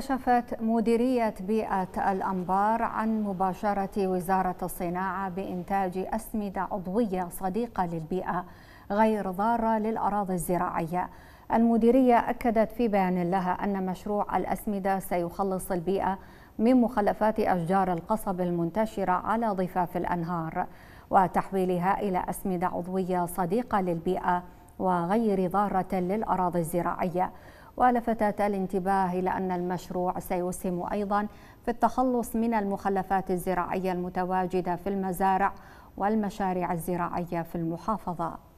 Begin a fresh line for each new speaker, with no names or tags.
كشفت مديرية بيئة الأنبار عن مباشرة وزارة الصناعة بإنتاج أسمدة عضوية صديقة للبيئة غير ضارة للأراضي الزراعية. المديرية أكدت في بيان لها أن مشروع الأسمدة سيخلص البيئة من مخلفات أشجار القصب المنتشرة على ضفاف الأنهار وتحويلها إلى أسمدة عضوية صديقة للبيئة وغير ضارة للأراضي الزراعية. ولفتت الانتباه إلى أن المشروع سيسهم أيضا في التخلص من المخلفات الزراعية المتواجدة في المزارع والمشاريع الزراعية في المحافظة